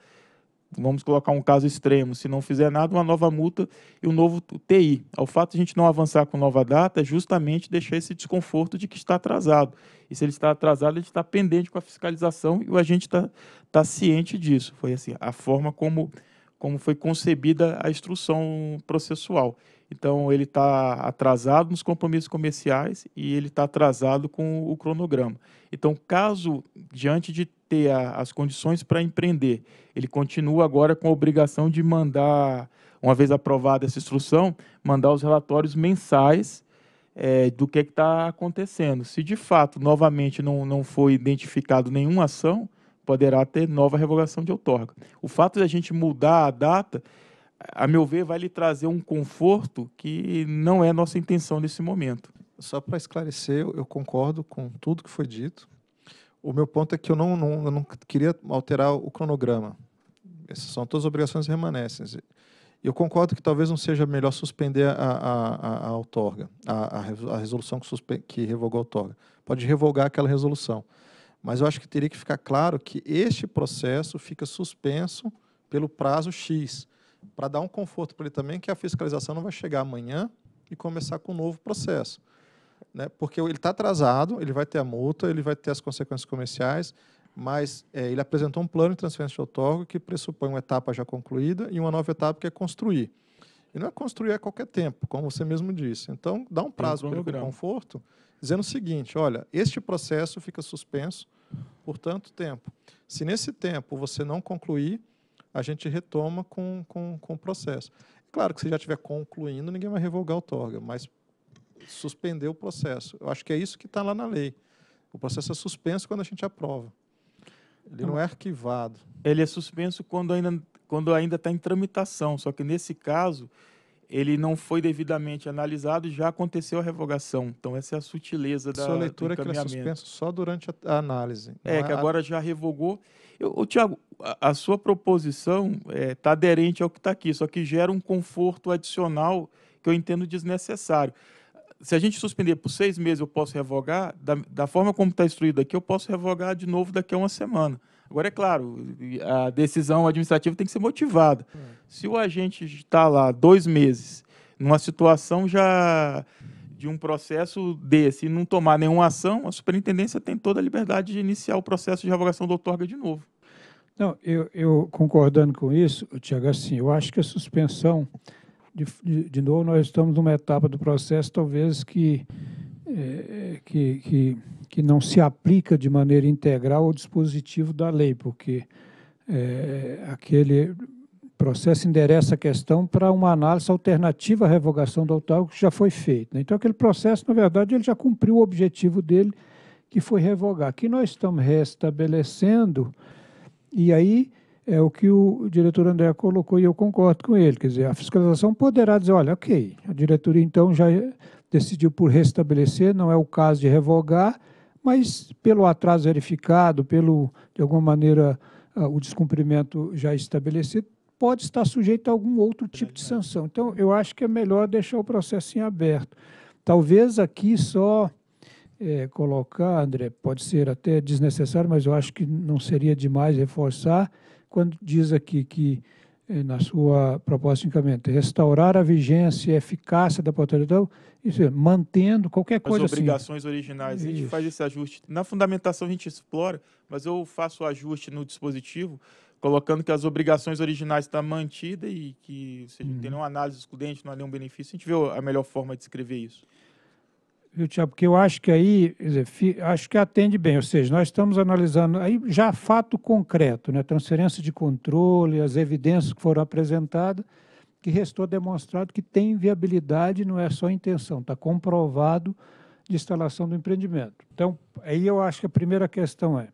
vamos colocar um caso extremo, se não fizer nada, uma nova multa e um novo TI. Ao é fato de a gente não avançar com nova data, é justamente deixar esse desconforto de que está atrasado. E se ele está atrasado, ele está pendente com a fiscalização e o agente está tá ciente disso. Foi assim, a forma como, como foi concebida a instrução processual. Então ele está atrasado nos compromissos comerciais e ele está atrasado com o cronograma. Então, caso diante de ter a, as condições para empreender, ele continua agora com a obrigação de mandar, uma vez aprovada essa instrução, mandar os relatórios mensais é, do que é está acontecendo. Se de fato, novamente, não, não foi identificado nenhuma ação, poderá ter nova revogação de outorga. O fato de a gente mudar a data a meu ver, vai lhe trazer um conforto que não é nossa intenção nesse momento. Só para esclarecer, eu concordo com tudo que foi dito. O meu ponto é que eu não, não, eu não queria alterar o cronograma. Essas são todas as obrigações remanescentes. Eu concordo que talvez não seja melhor suspender a, a, a, a outorga, a, a, resolução que, suspe... que revogou a outorga. Pode revogar aquela resolução. Mas eu acho que teria que ficar claro que este processo fica suspenso pelo prazo X para dar um conforto para ele também que a fiscalização não vai chegar amanhã e começar com um novo processo. Né? Porque ele está atrasado, ele vai ter a multa, ele vai ter as consequências comerciais, mas é, ele apresentou um plano de transferência de outorgo que pressupõe uma etapa já concluída e uma nova etapa que é construir. E não é construir a qualquer tempo, como você mesmo disse. Então, dá um prazo um para o conforto, dizendo o seguinte, olha, este processo fica suspenso por tanto tempo. Se nesse tempo você não concluir, a gente retoma com, com, com o processo. É claro que se já estiver concluindo, ninguém vai revogar o torga, mas suspender o processo. Eu acho que é isso que está lá na lei. O processo é suspenso quando a gente aprova. Ele não, não é arquivado. Ele é suspenso quando ainda quando ainda está em tramitação. Só que nesse caso ele não foi devidamente analisado e já aconteceu a revogação. Então essa é a sutileza da sua leitura do é que ele é suspenso só durante a análise. É, é que agora já revogou. o Tiago, a, sua proposição está é, tá aderente ao que está aqui, só que gera um conforto adicional que eu entendo desnecessário. Se a gente suspender por seis meses, eu posso revogar, da, da forma como está instruído aqui, eu posso revogar de novo daqui a uma semana. Agora, é claro, a decisão administrativa tem que ser motivada. É. Se o agente está lá dois meses, numa situação já de um processo desse e não tomar nenhuma ação, a superintendência tem toda a liberdade de iniciar o processo de revogação da outorga de novo. Não, eu, eu concordando com isso, Tiago, assim, eu acho que a suspensão, de, de, de, novo, nós estamos numa etapa do processo, talvez que, é, que, que, que, não se aplica de maneira integral ao dispositivo da lei, porque é, aquele processo endereça a questão para uma análise alternativa à revogação do auto que já foi feita. Né? Então, aquele processo, na verdade, ele já cumpriu o objetivo dele, que foi revogar. Aqui nós estamos restabelecendo e aí é o que o diretor André colocou e eu concordo com ele, quer dizer, a fiscalização poderá dizer, olha, ok, a diretoria então já decidiu por restabelecer, não é o caso de revogar, mas pelo atraso verificado, pelo, de alguma maneira, ah, o descumprimento já estabelecido, pode estar sujeito a algum outro tipo de sanção. Então, eu acho que é melhor deixar o processo em aberto. Talvez aqui só é, colocar, André, pode ser até desnecessário, mas eu acho que não seria demais reforçar, quando diz aqui que, é, na sua proposta de encaminhamento, restaurar a vigência e eficácia da portaria, isso, é, mantendo qualquer coisa assim. As obrigações originais, a gente isso. faz esse ajuste. Na fundamentação a gente explora, mas eu faço o ajuste no dispositivo, colocando que as obrigações originais estão mantidas e que seja, gente não tem uhum. nenhuma análise excludente, não há nenhum benefício. A gente vê a melhor forma de escrever isso viu, Tiago? Porque eu acho que aí, dizer, acho que atende bem, ou seja, nós estamos analisando aí já fato concreto, né? transferência de controle, as evidências que foram apresentadas, que restou demonstrado que tem viabilidade, não é só intenção, está comprovado de instalação do empreendimento. Então, aí eu acho que a primeira questão é,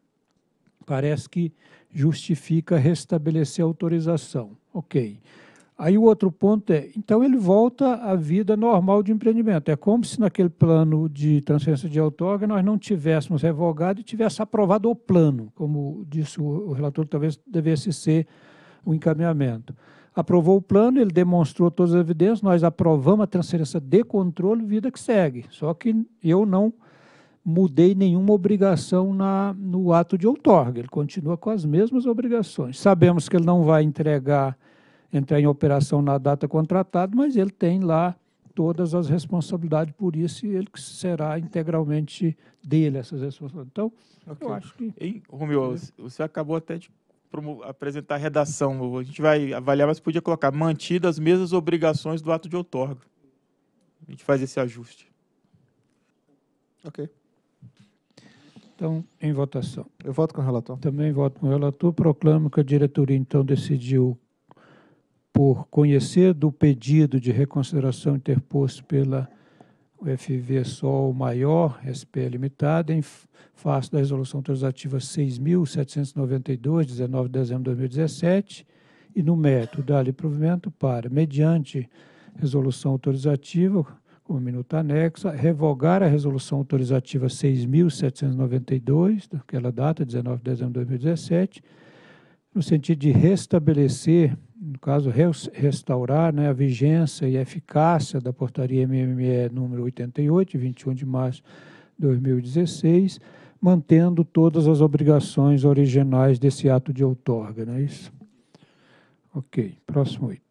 parece que justifica restabelecer a autorização. Ok. Ok Aí o outro ponto é, então ele volta à vida normal de empreendimento. É como se naquele plano de transferência de outorga nós não tivéssemos revogado e tivesse aprovado o plano, como disse o relator, talvez devesse ser o encaminhamento. Aprovou o plano, ele demonstrou todas as evidências, nós aprovamos a transferência de controle, vida que segue. Só que eu não mudei nenhuma obrigação na, no ato de outorga, ele continua com as mesmas obrigações. Sabemos que ele não vai entregar entrar em operação na data contratada, mas ele tem lá todas as responsabilidades por isso e ele será integralmente dele essas responsabilidades. Então, okay. eu acho que... Hein, Romeu, é você acabou até de apresentar a redação. A gente vai avaliar, mas podia colocar mantidas as mesmas obrigações do ato de outorga. A gente faz esse ajuste. Ok. Então, em votação. Eu voto com o relator. Também voto com o relator. Proclamo que a diretoria, então, decidiu por conhecer do pedido de reconsideração interposto pela UFV Sol Maior, SP Limitada, em face da Resolução Transativa 6.792, 19 de dezembro de 2017, e no método dá-lhe provimento para, mediante resolução autorizativa, com minuta anexa, revogar a resolução autorizativa 6.792, daquela data, 19 de dezembro de 2017, no sentido de restabelecer no caso, restaurar né, a vigência e eficácia da portaria MME número 88, 21 de março de 2016, mantendo todas as obrigações originais desse ato de outorga, não é isso? Ok, próximo item.